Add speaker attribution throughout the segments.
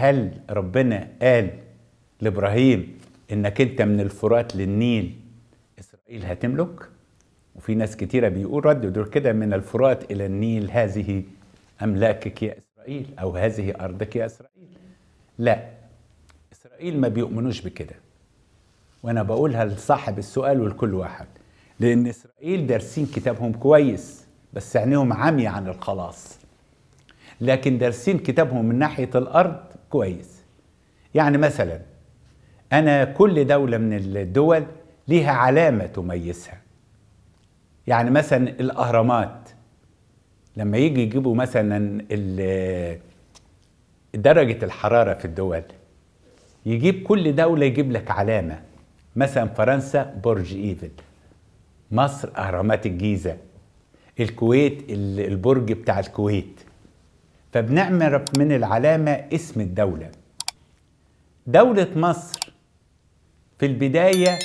Speaker 1: هل ربنا قال لابراهيم انك انت من الفرات للنيل اسرائيل هتملك وفي ناس كتيره بيقول ردوا كده من الفرات الى النيل هذه املاكك يا اسرائيل او هذه ارضك يا اسرائيل لا اسرائيل ما بيؤمنوش بكده وانا بقولها لصاحب السؤال ولكل واحد لان اسرائيل دارسين كتابهم كويس بس عينيهم عمية عن الخلاص لكن دارسين كتابهم من ناحية الأرض كويس يعني مثلا أنا كل دولة من الدول ليها علامة تميزها يعني مثلا الأهرامات لما يجي يجيبوا مثلا درجة الحرارة في الدول يجيب كل دولة يجيب لك علامة مثلا فرنسا برج إيفل مصر أهرامات الجيزة الكويت البرج بتاع الكويت فبنعمل من العلامة اسم الدولة دولة مصر في البداية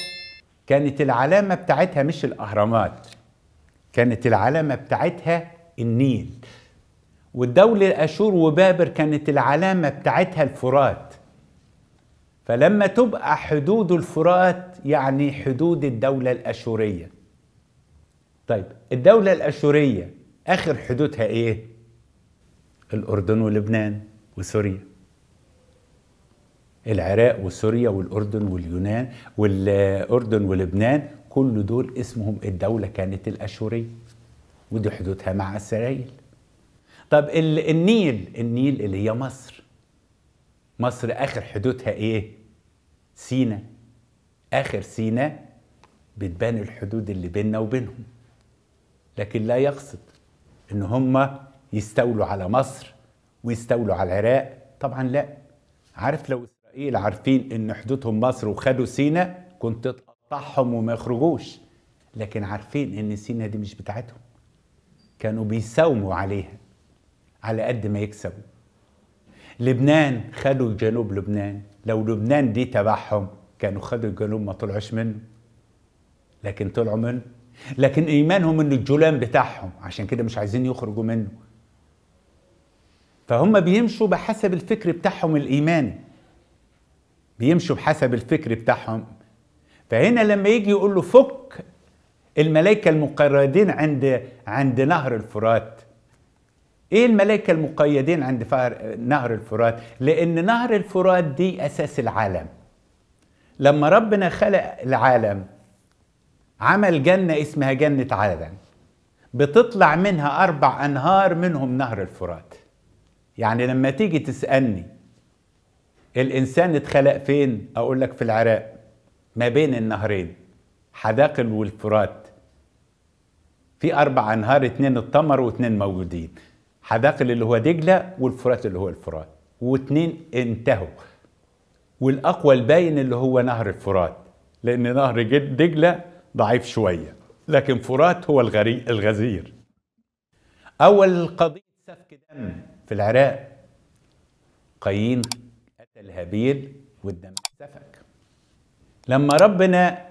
Speaker 1: كانت العلامة بتاعتها مش الأهرامات كانت العلامة بتاعتها النيل والدولة أشور وبابر كانت العلامة بتاعتها الفرات فلما تبقى حدود الفرات يعني حدود الدولة الأشورية طيب الدولة الأشورية آخر حدودها إيه؟ الأردن ولبنان وسوريا العراق وسوريا والأردن واليونان والأردن ولبنان كل دول اسمهم الدولة كانت الأشورية ودي حدودها مع إسرائيل طب النيل النيل اللي هي مصر مصر آخر حدودها إيه؟ سينا آخر سينا بتبان الحدود اللي بيننا وبينهم لكن لا يقصد إن هم يستولوا على مصر ويستولوا على العراق طبعا لا عارف لو اسرائيل عارفين ان حدودهم مصر وخدوا سينا كنت تقطعهم وما يخرجوش لكن عارفين ان سينا دي مش بتاعتهم كانوا بيساوموا عليها على قد ما يكسبوا لبنان خدوا جنوب لبنان لو لبنان دي تبعهم كانوا خدوا الجنوب ما طلعوش منه لكن طلعوا منه لكن ايمانهم ان الجولان بتاعهم عشان كده مش عايزين يخرجوا منه فهم بيمشوا بحسب الفكر بتاعهم الايماني بيمشوا بحسب الفكر بتاعهم فهنا لما يجي يقول له فك الملائكه المقيدين عند عند نهر الفرات ايه الملائكه المقيدين عند نهر الفرات لان نهر الفرات دي اساس العالم لما ربنا خلق العالم عمل جنه اسمها جنه عدن بتطلع منها اربع انهار منهم نهر الفرات يعني لما تيجي تسألني الإنسان اتخلق فين؟ أقول لك في العراق ما بين النهرين حداقل والفرات في أربع أنهار اتنين التمر واتنين موجودين حداقل اللي هو دجلة والفرات اللي هو الفرات واتنين انتهوا والأقوى الباين اللي هو نهر الفرات لأن نهر دجلة ضعيف شوية لكن فرات هو الغري الغزير أول قضية سفك دم في العراق قايين قتل هابيل والدم سفك لما ربنا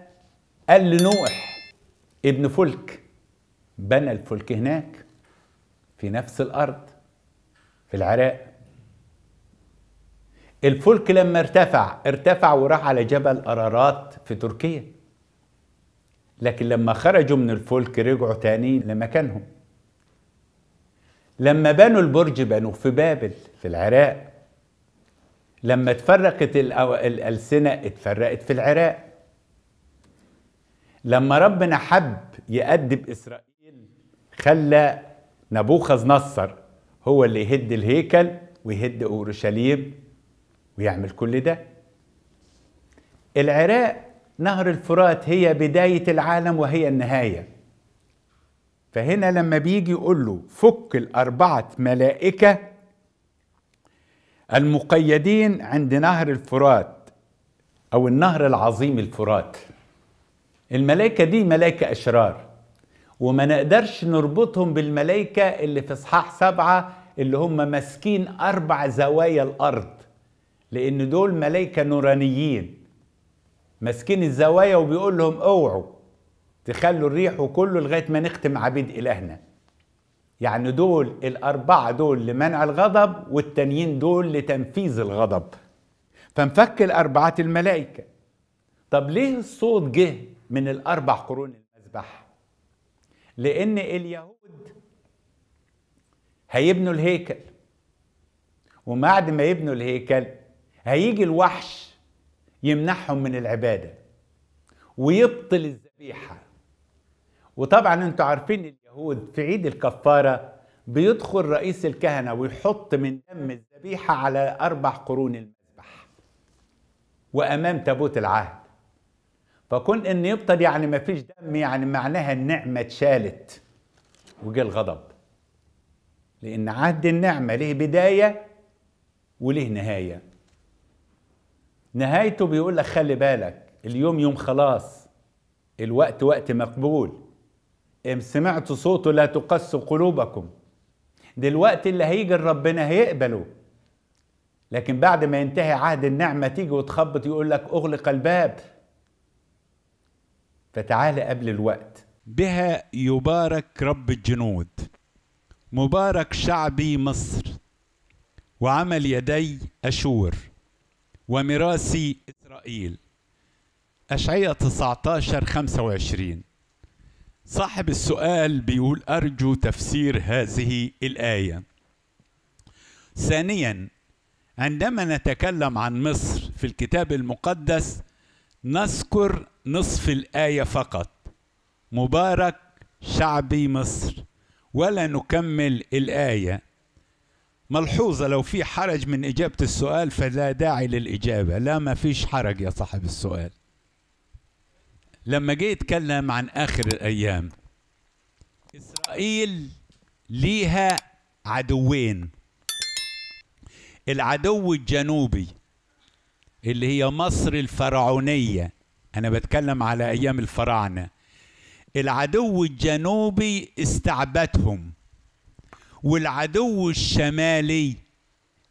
Speaker 1: قال لنوح ابن فلك بنى الفلك هناك في نفس الارض في العراق الفلك لما ارتفع ارتفع وراح على جبل ارارات في تركيا لكن لما خرجوا من الفلك رجعوا تاني لمكانهم لما بنوا البرج بنوه في بابل في العراق لما اتفرقت الألسنة اتفرقت في العراق لما ربنا حب يأدب إسرائيل خلى نبوخذ نصر هو اللي يهد الهيكل ويهد أورشليم ويعمل كل ده العراق نهر الفرات هي بداية العالم وهي النهاية فهنا لما بيجي يقول له فك الأربعة ملائكة المقيدين عند نهر الفرات أو النهر العظيم الفرات الملائكة دي ملائكة أشرار وما نقدرش نربطهم بالملائكة اللي في إصحاح سبعة اللي هم ماسكين أربع زوايا الأرض لأن دول ملائكة نورانيين ماسكين الزوايا وبيقول لهم اوعوا تخلوا الريح وكله لغايه ما نختم عبيد الهنا يعني دول الاربعه دول لمنع الغضب والتانيين دول لتنفيذ الغضب فنفك الاربعه الملائكه طب ليه الصوت جه من الاربع قرون المذبح لان اليهود هيبنوا الهيكل وبعد ما يبنوا الهيكل هيجي الوحش يمنحهم من العباده ويبطل الذبيحه وطبعا انتوا عارفين اليهود في عيد الكفارة بيدخل رئيس الكهنة ويحط من دم الذبيحة على أربع قرون المذبح وأمام تابوت العهد فكون إن يبطل يعني ما فيش دم يعني معناها النعمة اتشالت وجه الغضب لأن عهد النعمة له بداية وله نهاية نهايته بيقول لك خلي بالك اليوم يوم خلاص الوقت وقت مقبول سمعت صوته لا تقس قلوبكم دلوقتي اللي هيجي ربنا هيقبله لكن بعد ما ينتهي عهد النعمة تيجي وتخبط يقول لك اغلق الباب فتعال قبل الوقت بها يبارك رب الجنود مبارك شعبي مصر وعمل يدي أشور وميراثي إسرائيل أشعية 19 25 صاحب السؤال بيقول أرجو تفسير هذه الآية ثانيا عندما نتكلم عن مصر في الكتاب المقدس نذكر نصف الآية فقط مبارك شعبي مصر ولا نكمل الآية ملحوظة لو في حرج من إجابة السؤال فلا داعي للإجابة لا ما فيش حرج يا صاحب السؤال لما جه يتكلم عن آخر الأيام إسرائيل ليها عدوين العدو الجنوبي اللي هي مصر الفرعونية أنا بتكلم على أيام الفراعنة العدو الجنوبي استعبدهم والعدو الشمالي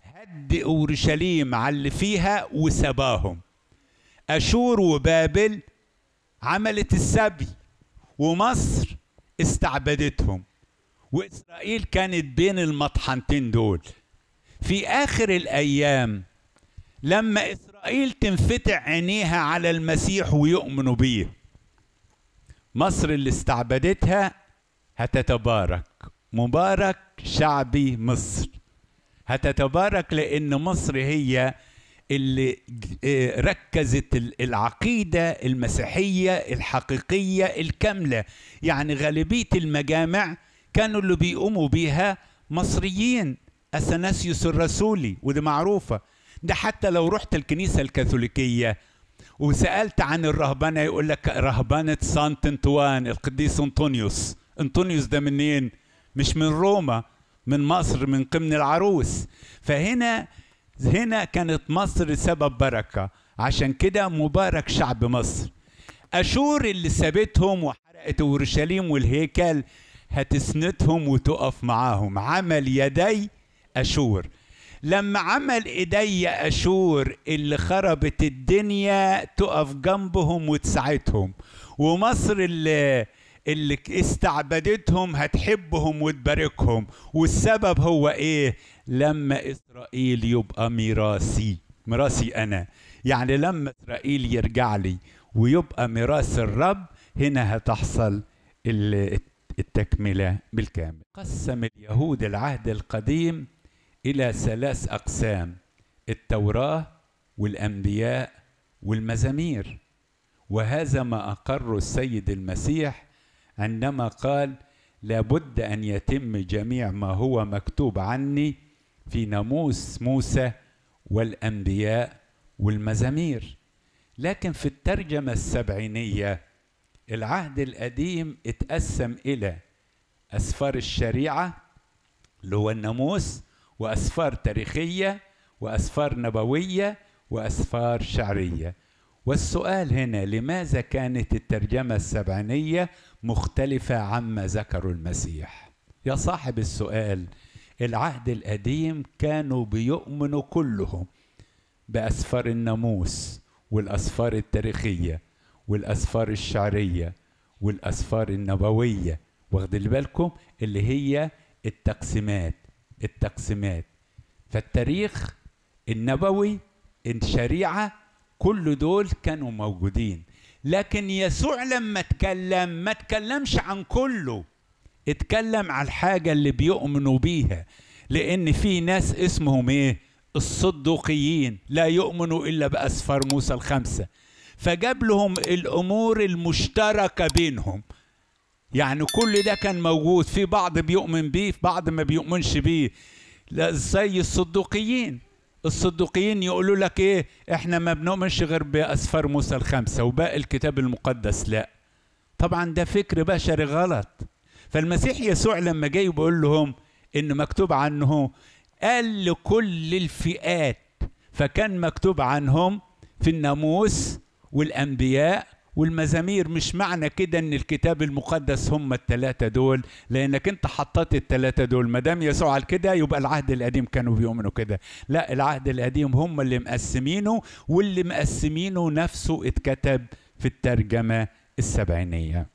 Speaker 1: هدئ أورشليم على اللي فيها وسباهم أشور وبابل عملت السبي ومصر استعبدتهم وإسرائيل كانت بين المطحنتين دول في آخر الأيام لما إسرائيل تنفتح عينيها على المسيح ويؤمنوا بيه مصر اللي استعبدتها هتتبارك مبارك شعبي مصر هتتبارك لأن مصر هي اللي آه، ركزت العقيدة المسيحية الحقيقية الكاملة يعني غالبية المجامع كانوا اللي بيقوموا بيها مصريين أثناسيوس الرسولي ودي معروفة ده حتى لو رحت الكنيسة الكاثوليكية وسألت عن الرهبنة يقول لك رهبنة سانت انطوان القديس انطونيوس انطونيوس ده منين؟ مش من روما من مصر من قمن العروس فهنا هنا كانت مصر سبب بركة عشان كده مبارك شعب مصر أشور اللي سابتهم وحرقت أورشليم والهيكل هتسندهم وتقف معاهم عمل يدي أشور لما عمل إيدي أشور اللي خربت الدنيا تقف جنبهم وتساعدهم ومصر اللي اللي استعبدتهم هتحبهم وتباركهم والسبب هو ايه لما اسرائيل يبقى ميراثي ميراثي انا يعني لما اسرائيل يرجع لي ويبقى ميراث الرب هنا هتحصل التكمله بالكامل قسم اليهود العهد القديم الى ثلاث اقسام التوراه والانبياء والمزامير وهذا ما اقره السيد المسيح عندما قال لابد أن يتم جميع ما هو مكتوب عني في ناموس موسى والأنبياء والمزامير لكن في الترجمة السبعينية العهد القديم اتقسم إلى أسفار الشريعة اللي هو الناموس وأسفار تاريخية وأسفار نبوية وأسفار شعرية والسؤال هنا لماذا كانت الترجمة السبعينية مختلفة عما ذكروا المسيح يا صاحب السؤال العهد القديم كانوا بيؤمنوا كلهم بأسفار الناموس والأسفار التاريخية والأسفار الشعرية والأسفار النبوية واخدين بالكم اللي هي التقسيمات التقسيمات فالتاريخ النبوي الشريعة كل دول كانوا موجودين لكن يسوع لما اتكلم ما اتكلمش عن كله اتكلم على الحاجة اللي بيؤمنوا بيها لأن في ناس اسمهم ايه الصدوقيين لا يؤمنوا إلا بأسفار موسى الخمسة فجاب لهم الأمور المشتركة بينهم يعني كل ده كان موجود في بعض بيؤمن بيه في بعض ما بيؤمنش بيه زي الصدوقيين الصدوقيين يقولوا لك ايه احنا ما بنؤمنش غير باسفار موسى الخمسه وباقي الكتاب المقدس لا طبعا ده فكر بشري غلط فالمسيح يسوع لما جاي بيقول لهم ان مكتوب عنه قال لكل الفئات فكان مكتوب عنهم في الناموس والانبياء والمزامير مش معنى كده ان الكتاب المقدس هم التلاتة دول لانك انت حطيت التلاتة دول ما دام يسوع قال كده يبقى العهد القديم كانوا بيؤمنوا كده لا العهد القديم هم اللي مقسمينه واللي مقسمينه نفسه اتكتب في الترجمة السبعينية